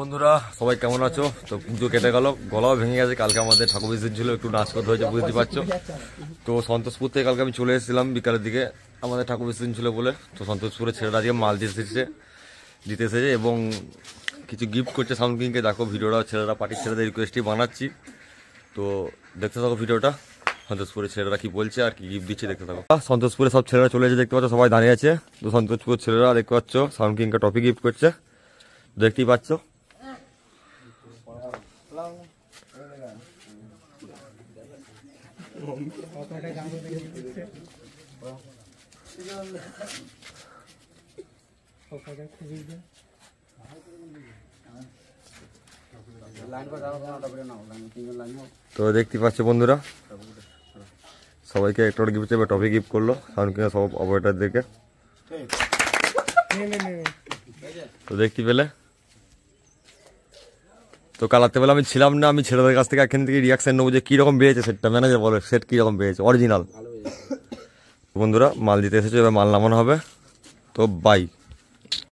বন্ধুরা সবাই কেমন আছো তো পুজো কেটে গেল গলাও ভেঙে গেছে কালকে আমাদের ঠাকুর দিন ছিল একটু নাচ করতে হয়েছে বুঝতে পারছো তো সন্তোষপুর থেকে কালকে আমি চলে এসেছিলাম বিকালের দিকে আমাদের ঠাকুর দিন ছিল বলে তো সন্তোষপুরের ছেলেরা আজকে মাল দিয়ে এসেছে দিতে এসেছে এবং কিছু গিফট করছে সামকিংকে দেখো ভিডিওটা ছেলেরা পার্টির ছেলেদের রিকোয়েস্টই বানাচ্ছি তো দেখতে থাকো ভিডিওটা সন্তোষপুরের ছেলেরা কি বলছে আর কি গিফট দিচ্ছে দেখতে থাকো সন্তোষপুরে সব ছেলেরা চলে এসে দেখতে পাচ্ছ সবাই দাঁড়িয়ে আছে তো সন্তোষপুর ছেলেরা দেখতে পাচ্ছ সামকিংকে টপি গিফট করছে দেখতেই পাচ্ছ লং ওরেগান ও পড়া দাও তো এই তো ও পড়া দাও খুবি দিন লাইনটা দাও না বড় বড় নাও লাইন দিন লাইন মো তো দেখতে পাচ্ছ বন্ধুরা সবাইকে একটো গিভ চেবে টপিক গিভ করলো কারণ কিনা সব অপারেটর দের কে নে নে নে তো দেখি ফেলে তো কালাতে বলে আমি ছিলাম না আমি ছেলেদের কাছ থেকে এখান থেকে রিয়াকশান নেবো যে কীরকম বেড়েছে সেটটা ম্যানেজার বলে সেট কীরকম বেড়েছে অরিজিনাল বন্ধুরা মাল দিতে এসেছে এবার মাল নামানো হবে তো বাই